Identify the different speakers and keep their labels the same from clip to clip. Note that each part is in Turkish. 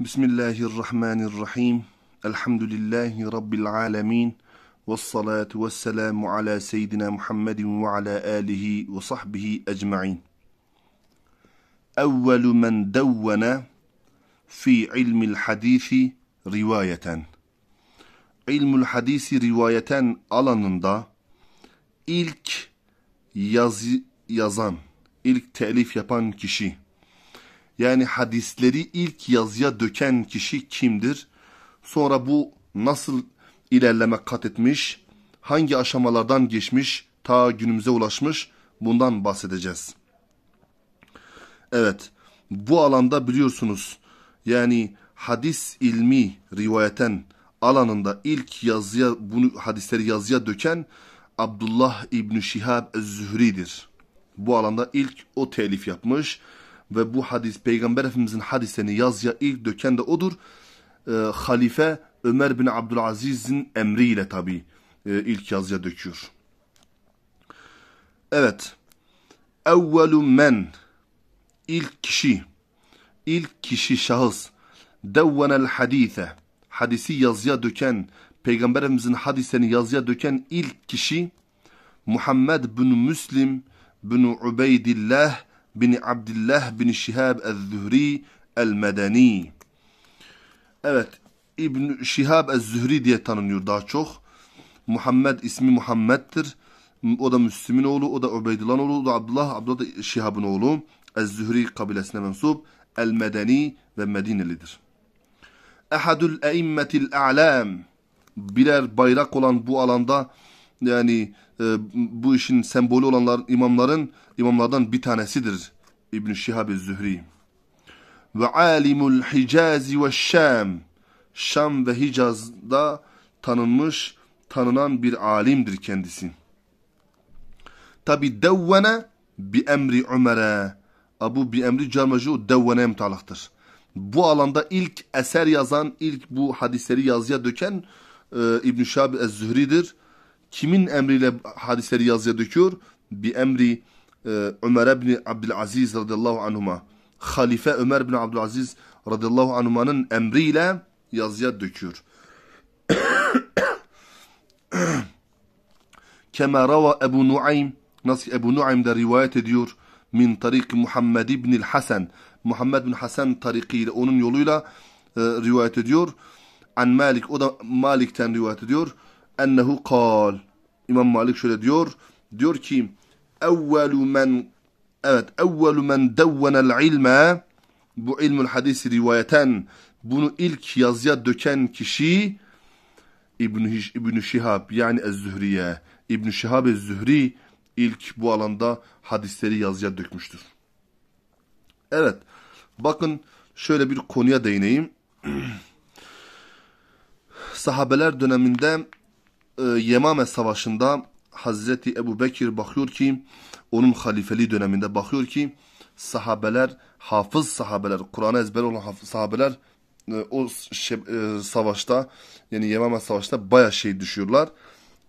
Speaker 1: Bismillahirrahmanirrahim. Elhamdülillahi Rabbil alemin. Vessalatu vesselamu ala seyyidina Muhammedin ve ala alihi ve sahbihi ecma'in. Evvelu men devvene fi ilmil hadisi rivayeten. İlmül hadisi rivayeten alanında ilk yazı yazan, ilk telif yapan kişi yani hadisleri ilk yazıya döken kişi kimdir? Sonra bu nasıl ilerleme kat etmiş? Hangi aşamalardan geçmiş? Ta günümüze ulaşmış? Bundan bahsedeceğiz. Evet, bu alanda biliyorsunuz yani hadis ilmi rivayeten alanında ilk yazıya bunu hadisleri yazıya döken Abdullah İbni Şihab Zühri'dir. Bu alanda ilk o telif yapmış ve bu hadis Peygamber Efendimizin hadislerini yazıya ilk döken de odur. E, Halife Ömer bin Abdülaziz'in emriyle tabi e, ilk yazıya döküyor. Evet. Evvelu men ilk kişi ilk kişi şahıs devvenel hadise hadisi yazıya döken Peygamberimizin hadisini hadislerini yazıya döken ilk kişi Muhammed bin Müslim bin Ubeydillah bin Abdullah bin Şihab el-Zühri el-Medeni. Evet, İbn Şihab el-Zühri diye tanınıyor daha çok. Muhammed ismi Muhammed'tir. O da Müslim'in oğlu, o da Ubeydullah'ın oğlu, o da Abdullah, Abdullah da Şihab'ın oğlu. El-Zühri kabilesine mensup, el-Medeni ve Medinelidir. Ehadül eimmetil a'lam. Birer bayrak olan bu alanda yani e, bu işin sembolü olanlar imamların imamlardan bir tanesidir İbn Şihab Zühri. Ve alimul Hicaz ve Şam. Şam ve Hicaz'da tanınmış, tanınan bir alimdir kendisi. Tabi devvene bi emri Ömer'e. Abu bi emri carmecu devvene emtalaktır. Bu alanda ilk eser yazan, ilk bu hadisleri yazıya döken e, İbn-i Şahab Ez-Zühri'dir. Kimin emriyle hadisleri yazıya döküyor? Bi emri e, Ömer bin Abdülaziz radıyallahu anhuma. Halife Ömer bin Abdülaziz radıyallahu anhumanın emriyle yazıya döküyor. Kema rava Ebu Nuaym nasıl Ebu Nuaym de rivayet ediyor min tariq Muhammed ibn Hasan Muhammed bin Hasan tariqiyle onun yoluyla e, rivayet ediyor. An Malik o da Malik'ten rivayet ediyor ennehu kal. İmam Malik şöyle diyor. Diyor ki evvelu men evet evvelu men devvenel ilme bu ilmül hadisi rivayeten bunu ilk yazıya döken kişi İbn-i İbn, Şihab yani Ez-Zühriye. İbn-i Şihab Ez-Zühri ilk bu alanda hadisleri yazıya dökmüştür. Evet bakın şöyle bir konuya değineyim. Sahabeler döneminde e, Yemame Savaşı'nda Hazreti Ebu Bekir bakıyor ki onun halifeliği döneminde bakıyor ki sahabeler, hafız sahabeler, Kur'an'a ezber olan sahabeler e, o e, savaşta yani Yemame Savaşı'nda baya şey düşüyorlar.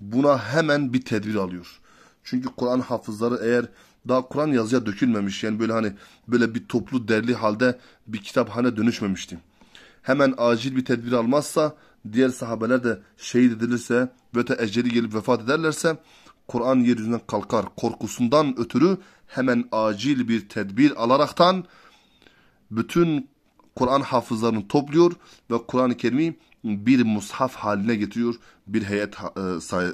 Speaker 1: Buna hemen bir tedbir alıyor. Çünkü Kur'an hafızları eğer daha Kur'an yazıya dökülmemiş yani böyle hani böyle bir toplu derli halde bir kitaphane dönüşmemişti hemen acil bir tedbir almazsa, diğer sahabeler de şehit edilirse ve öte eceli gelip vefat ederlerse, Kur'an yeryüzünden kalkar korkusundan ötürü hemen acil bir tedbir alaraktan bütün Kur'an hafızlarını topluyor ve Kur'an-ı Kerim'i bir mushaf haline getiriyor. Bir heyet e, say, e,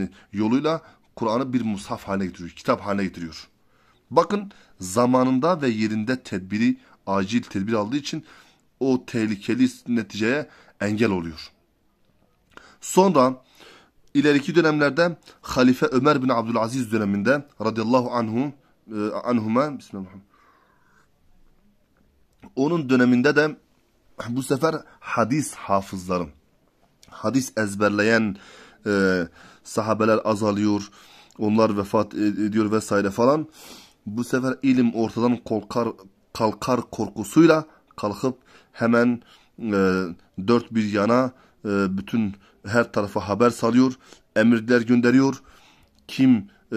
Speaker 1: e, yoluyla Kur'an'ı bir mushaf haline getiriyor, kitap haline getiriyor. Bakın zamanında ve yerinde tedbiri, acil tedbir aldığı için o tehlikeli neticeye engel oluyor. Sonra ileriki dönemlerde Halife Ömer bin Abdülaziz döneminde radıyallahu anhu e, anhuma bismillahirrahmanirrahim. Onun döneminde de bu sefer hadis hafızları, hadis ezberleyen e, sahabeler azalıyor, onlar vefat e, ediyor vesaire falan. Bu sefer ilim ortadan korkar, kalkar korkusuyla kalkıp hemen e, dört bir yana e, bütün her tarafa haber salıyor, emirler gönderiyor. Kim e,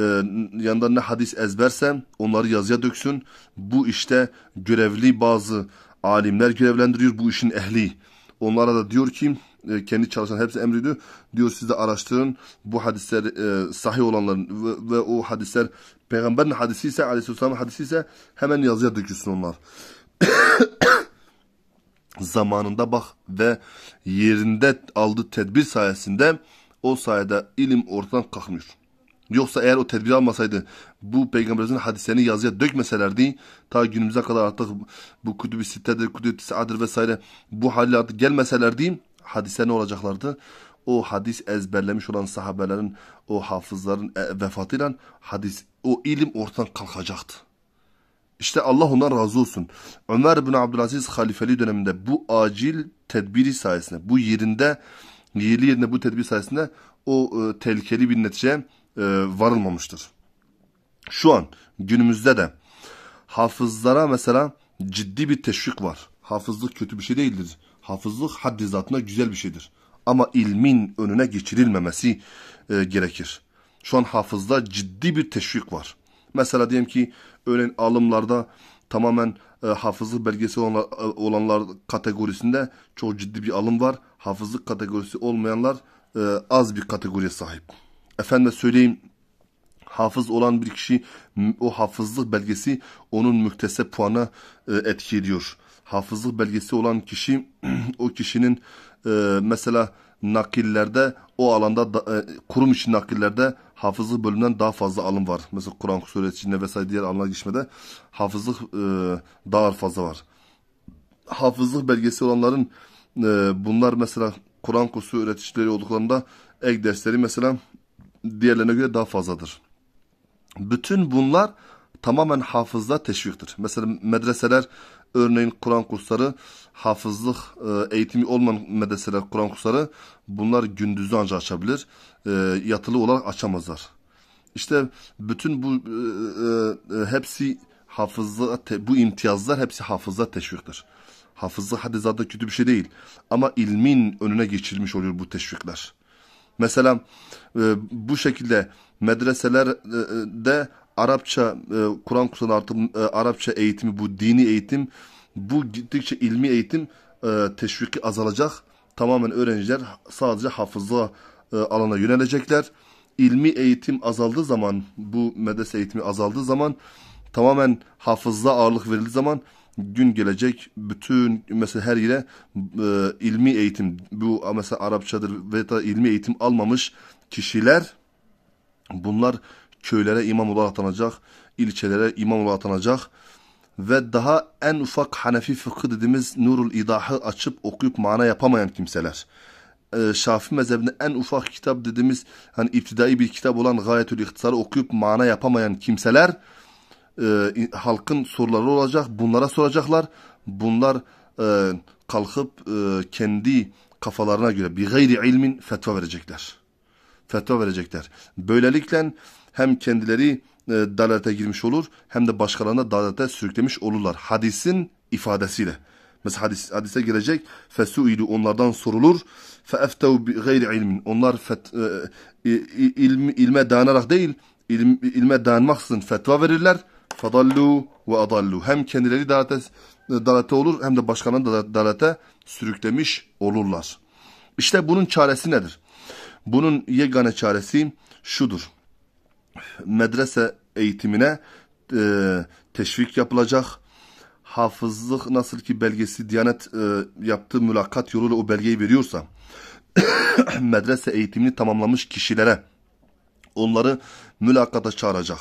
Speaker 1: yanında ne hadis ezberse onları yazıya döksün. Bu işte görevli bazı alimler görevlendiriyor bu işin ehli. Onlara da diyor ki e, kendi çalışan hepsi emrediyor. Diyor siz de araştırın bu hadisler e, sahih olanların ve, ve o hadisler peygamberin hadisi ise aleyhisselam hadisi ise hemen yazıya döksün onlar. zamanında bak ve yerinde aldığı tedbir sayesinde o sayede ilim ortadan kalkmıyor. Yoksa eğer o tedbir almasaydı bu peygamberimizin hadislerini yazıya dökmeselerdi ta günümüze kadar artık bu kutubi sittedir, kutubi sadır vesaire bu hale artık gelmeselerdi hadise ne olacaklardı? O hadis ezberlemiş olan sahabelerin o hafızların e, vefatıyla hadis o ilim ortadan kalkacaktı. İşte Allah ondan razı olsun. Ömer bin Abdülaziz halifeliği döneminde bu acil tedbiri sayesinde, bu yerinde, yerli yerine bu tedbir sayesinde o e, tehlikeli bir neticeye e, varılmamıştır. Şu an günümüzde de hafızlara mesela ciddi bir teşvik var. Hafızlık kötü bir şey değildir. Hafızlık haddi zatına güzel bir şeydir. Ama ilmin önüne geçirilmemesi e, gerekir. Şu an hafızda ciddi bir teşvik var. Mesela diyelim ki öğlen alımlarda tamamen e, hafızlık belgesi olanlar, e, olanlar kategorisinde çok ciddi bir alım var. Hafızlık kategorisi olmayanlar e, az bir kategoriye sahip. Efendim söyleyeyim hafız olan bir kişi o hafızlık belgesi onun mükteseb puana e, etki ediyor. Hafızlık belgesi olan kişi o kişinin e, mesela nakillerde o alanda da, e, kurum için nakillerde hafızlık bölümünden daha fazla alım var. Mesela Kur'an suresi içinde vesaire diğer alana geçmede hafızlık e, daha fazla var. Hafızlık belgesi olanların e, bunlar mesela Kur'an kursu üreticileri olduklarında ek dersleri mesela diğerlerine göre daha fazladır. Bütün bunlar tamamen hafızda teşviktir. Mesela medreseler Örneğin Kur'an kursları, hafızlık e, eğitimi olmayan medreseler, Kur'an kursları bunlar gündüzü ancak açabilir. E, yatılı olarak açamazlar. İşte bütün bu e, hepsi hafızlığa, bu imtiyazlar hepsi hafızlığa teşviktir. Hafızlı hadi zaten kötü bir şey değil. Ama ilmin önüne geçilmiş oluyor bu teşvikler. Mesela bu şekilde medreselerde Arapça e, Kur'an kursuna artı e, Arapça eğitimi bu dini eğitim bu gittikçe ilmi eğitim e, teşviki azalacak. Tamamen öğrenciler sadece hafıza e, alana yönelecekler. İlmi eğitim azaldığı zaman bu medrese eğitimi azaldığı zaman tamamen hafıza ağırlık verildiği zaman gün gelecek bütün mesela her yere e, ilmi eğitim bu mesela Arapçadır veya ilmi eğitim almamış kişiler bunlar köylere imam olarak atanacak, ilçelere imam olarak atanacak ve daha en ufak Hanefi fıkhı dediğimiz Nurul İdah'ı açıp okuyup mana yapamayan kimseler. Ee, Şafi mezhebinde en ufak kitap dediğimiz hani iptidai bir kitap olan Gayetül İhtisar'ı okuyup mana yapamayan kimseler e, halkın soruları olacak. Bunlara soracaklar. Bunlar e, kalkıp e, kendi kafalarına göre bir gayri ilmin fetva verecekler. Fetva verecekler. Böylelikle hem kendileri e, dalalete girmiş olur hem de başkalarına dalalete sürüklemiş olurlar. Hadisin ifadesiyle. Mesela hadis, hadise gelecek fesuidu onlardan sorulur feeftev bi gayri ilmin. Onlar fet, e, e ilmi, ilme dayanarak değil ilim, ilme dayanmaksızın fetva verirler. Fadallu ve adallu. Hem kendileri dalate, dalate olur hem de başkalarına dalate sürüklemiş olurlar. İşte bunun çaresi nedir? Bunun yegane çaresi şudur medrese eğitimine e, teşvik yapılacak. Hafızlık nasıl ki belgesi Diyanet e, yaptığı mülakat yoluyla o belgeyi veriyorsa medrese eğitimini tamamlamış kişilere onları mülakata çağıracak.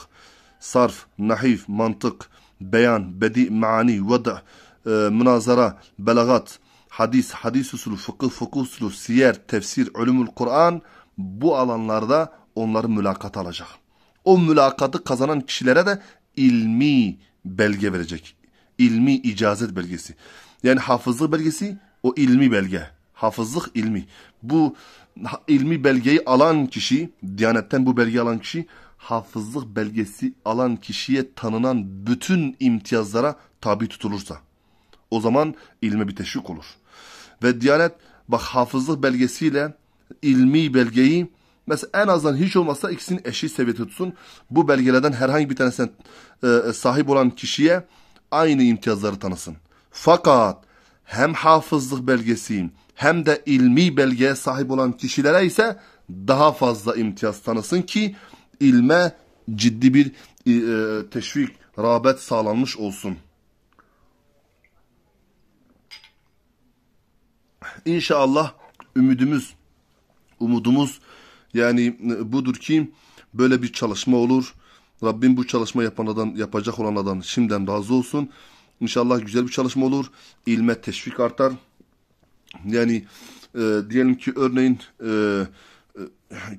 Speaker 1: Sarf, nahif, mantık, beyan, bedi, mani, vada, e, münazara, belagat, hadis, hadis usulü, fıkıh, fıkıh usulü, siyer, tefsir, ulumul Kur'an bu alanlarda onları mülakat alacak o mülakatı kazanan kişilere de ilmi belge verecek. İlmi icazet belgesi. Yani hafızlık belgesi o ilmi belge. Hafızlık ilmi. Bu ilmi belgeyi alan kişi, Diyanet'ten bu belgeyi alan kişi hafızlık belgesi alan kişiye tanınan bütün imtiyazlara tabi tutulursa o zaman ilme bir teşvik olur. Ve Diyanet bak hafızlık belgesiyle ilmi belgeyi Mesela en azından hiç olmazsa ikisinin eşit seviyede tutsun. Bu belgelerden herhangi bir tanesine e, e, sahip olan kişiye aynı imtiyazları tanısın. Fakat hem hafızlık belgesi hem de ilmi belgeye sahip olan kişilere ise daha fazla imtiyaz tanısın ki ilme ciddi bir e, teşvik, rağbet sağlanmış olsun. İnşallah ümidimiz, umudumuz yani e, budur ki böyle bir çalışma olur. Rabbim bu çalışma yapan adam, yapacak olan adam şimdiden razı olsun. İnşallah güzel bir çalışma olur. İlme teşvik artar. Yani e, diyelim ki örneğin e, e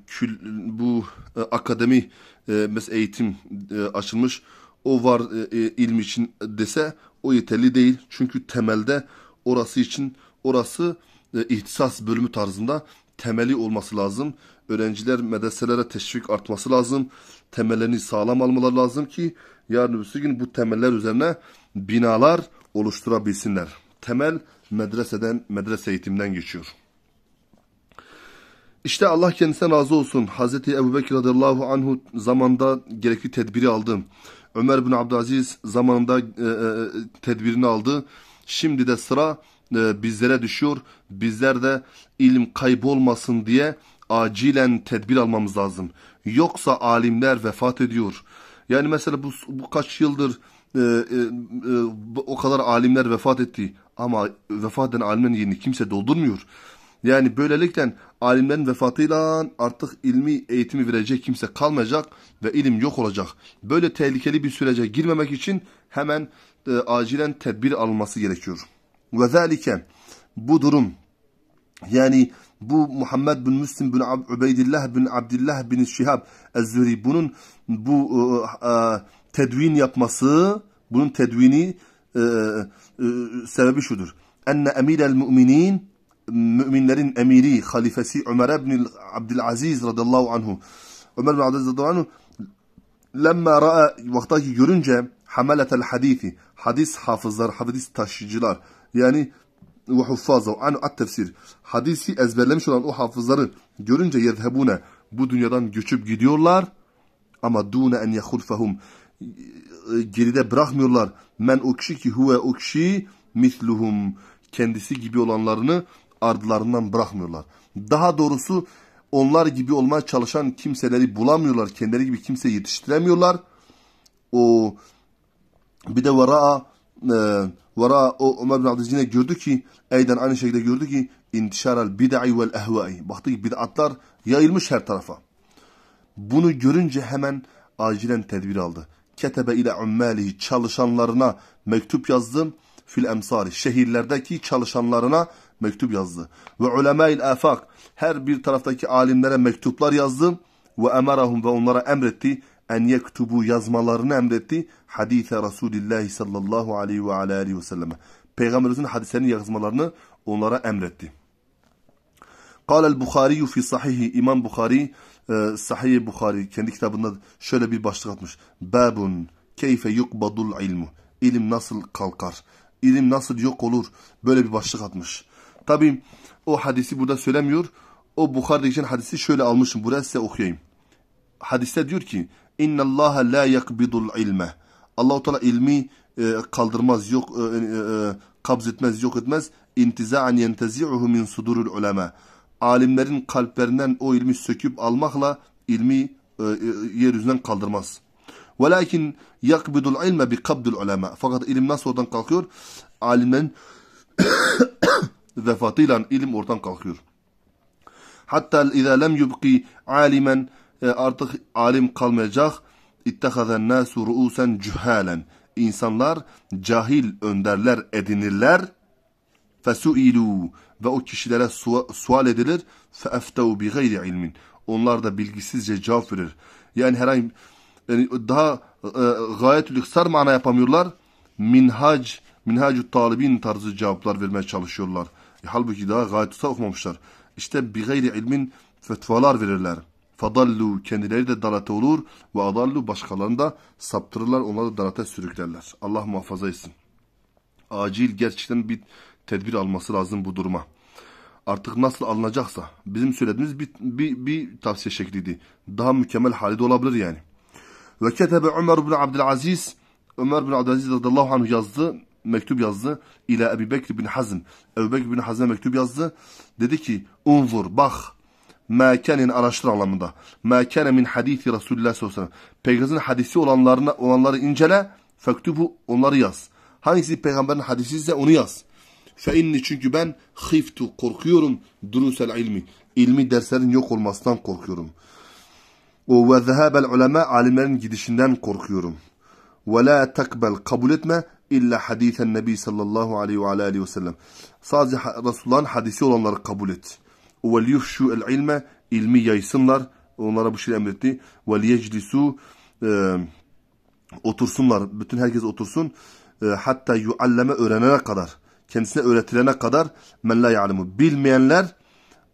Speaker 1: kül, bu e, akademi e, mes eğitim e, açılmış. O var e, e, ilmi için dese o yeterli değil. Çünkü temelde orası için orası e, ihtisas bölümü tarzında temeli olması lazım. Öğrenciler medreselere teşvik artması lazım. Temellerini sağlam almaları lazım ki yarın öbürsü gün bu temeller üzerine binalar oluşturabilsinler. Temel medreseden, medrese eğitimden geçiyor. İşte Allah kendisine razı olsun. Hazreti Ebubekir radıyallahu anhu zamanda gerekli tedbiri aldı. Ömer bin Abdülaziz zamanında e, e, e tedbirini aldı. Şimdi de sıra e, bizlere düşüyor. Bizler de ilim kaybolmasın diye acilen tedbir almamız lazım. Yoksa alimler vefat ediyor. Yani mesela bu, bu kaç yıldır e, e, e, o kadar alimler vefat etti. Ama vefat eden alimlerin yerini kimse doldurmuyor. Yani böylelikle alimlerin vefatıyla artık ilmi eğitimi verecek kimse kalmayacak ve ilim yok olacak. Böyle tehlikeli bir sürece girmemek için hemen e, acilen tedbir alınması gerekiyor. Ve zâlike bu durum yani bu Muhammed bin Müslim bin Ab Ubeydillah bin Abdullah bin Şihab Ez-Zühri bunun bu e, e, e, tedvin yapması bunun tedvini e, e, sebebi şudur. Enne el müminin müminlerin emiri, halifesi Ömer ibn Abdülaziz radıyallahu anhu. Ömer ibn Abdülaziz radıyallahu anhu lemma ra'a vaktaki görünce hamaletel hadisi, hadis hafızlar, hadis taşıyıcılar yani ve huffazav anu at tefsir. Hadisi ezberlemiş olan o hafızları görünce yezhebune bu dünyadan göçüp gidiyorlar ama dune en yahulfahum geride bırakmıyorlar. Men o kişi ki huve o kişi misluhum kendisi gibi olanlarını ardlarından bırakmıyorlar. Daha doğrusu onlar gibi olmaya çalışan kimseleri bulamıyorlar. Kendileri gibi kimse yetiştiremiyorlar. O bir de varaa. Ee, Vera o Ömer bin Abdülaziz yine gördü ki Eyden aynı şekilde gördü ki intişaral bid'i vel ehvai. Baktı ki bid'atlar yayılmış her tarafa. Bunu görünce hemen acilen tedbir aldı. Ketebe ile ümmelihi çalışanlarına mektup yazdı. Fil emsari şehirlerdeki çalışanlarına mektup yazdı. Ve ulemâil afak her bir taraftaki alimlere mektuplar yazdı. Ve emerahum ve onlara emretti en yektubu yazmalarını emretti hadise Resulullah sallallahu aleyhi ve aleyhi ve selleme. Peygamberimizin hadislerini yazmalarını onlara emretti. قال البخاري في صحيح İmam Bukhari e, Sahih Bukhari kendi kitabında şöyle bir başlık atmış. Babun keyfe yukbadul ilmu. İlim nasıl kalkar? İlim nasıl yok olur? Böyle bir başlık atmış. Tabi o hadisi burada söylemiyor. O Bukhari'de için hadisi şöyle almışım. Burası size okuyayım. Hadiste diyor ki İnna Allah la yakbidul ilme. Allahu Teala ilmi e, kaldırmaz, yok e, e, e kabz etmez, yok etmez. İntiza'an yentezi'uhu min sudurul ulema. Alimlerin kalplerinden o ilmi söküp almakla ilmi e, e, yeryüzünden kaldırmaz. Velakin yakbidul ilme bi kabdul ulema. Fakat ilim nasıl oradan kalkıyor? Alimlerin vefatıyla ilim oradan kalkıyor. Hatta izâ lem yubqi alimen e, artık alim kalmayacak. İttehazen nasu ruusen cuhalen. İnsanlar cahil önderler edinirler. Fesuilu ve o kişilere sual edilir. Feeftev bi gayri ilmin. Onlar da bilgisizce cevap verir. Yani herhangi yani daha e, gayetül iksar mana yapamıyorlar. Minhac, minhacü talibin tarzı cevaplar vermeye çalışıyorlar. E, halbuki daha gayet okumamışlar. İşte bir gayri ilmin fetvalar verirler. Fadallu kendileri de dalate olur ve adallu başkalarını da saptırırlar onları da dalate sürüklerler. Allah muhafaza etsin. Acil gerçekten bir tedbir alması lazım bu duruma. Artık nasıl alınacaksa bizim söylediğimiz bir, bir, bir tavsiye şekliydi. Daha mükemmel hali de olabilir yani. Ve ketebe Ömer bin Abdülaziz Ömer bin Abdülaziz radıyallahu anh yazdı mektup yazdı. İle Ebu Bekir bin Hazm. Ebu Bekir bin Hazm'e mektup yazdı. Dedi ki unzur bak Mâkenin araştır anlamında. Mâkene min hadisi Resulullah sallallahu aleyhi ve sellem. Peygamberin hadisi olanlarına, olanları incele. Fektubu onları yaz. Hangisi peygamberin hadisi ise onu yaz. Fe inni çünkü ben hiftu korkuyorum durusel ilmi. İlmi derslerin yok olmasından korkuyorum. O ve zehebel ulema alimlerin gidişinden korkuyorum. Ve la takbel kabul etme illa hadisen nebi sallallahu aleyhi ve aleyhi ve sellem. Sadece Resulullah'ın hadisi olanları kabul et. وَلْيُفْشُوا الْعِلْمَ ilmi yaysınlar. Onlara bu şeyi emretti. وَلْيَجْلِسُوا e, Otursunlar. Bütün herkes otursun. E, hatta yualleme öğrenene kadar. Kendisine öğretilene kadar. مَنْ لَا يَعْلَمُ Bilmeyenler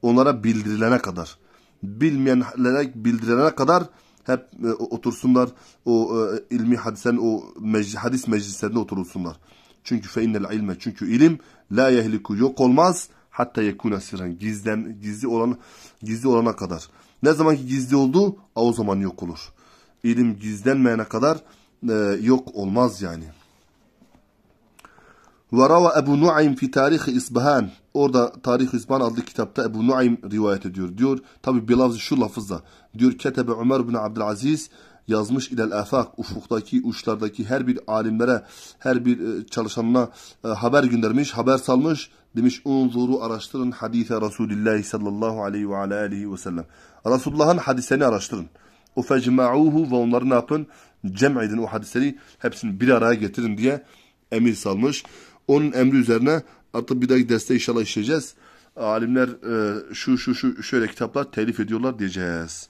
Speaker 1: onlara bildirilene kadar. Bilmeyenlere bildirilene kadar hep e, otursunlar. O e, ilmi hadisen o meclis, hadis meclislerinde oturulsunlar. Çünkü fe innel ilme çünkü ilim la yehliku yok olmaz Hatta yekuna sirren gizlem gizli olan gizli olana kadar. Ne zaman ki gizli oldu, o zaman yok olur. İlim gizlenmeyene kadar e, yok olmaz yani. Ve rava Ebu Nuaym fi tarih İsbahan. Orada tarih İsbahan adlı kitapta Ebu Nuaym rivayet ediyor. Diyor tabi bir lafzı şu lafızla. Diyor Ketebe Ömer bin Abdülaziz yazmış ilel afak ufuktaki uçlardaki her bir alimlere her bir e, çalışanına e, haber göndermiş haber salmış demiş unzuru araştırın hadise Resulullah sallallahu aleyhi ve aleyhi ve sellem Resulullah'ın hadisini araştırın o ve onları ne yapın cem edin o hadisleri hepsini bir araya getirin diye emir salmış onun emri üzerine artık bir dahaki derste inşallah işleyeceğiz alimler e, şu şu şu şöyle kitaplar telif ediyorlar diyeceğiz.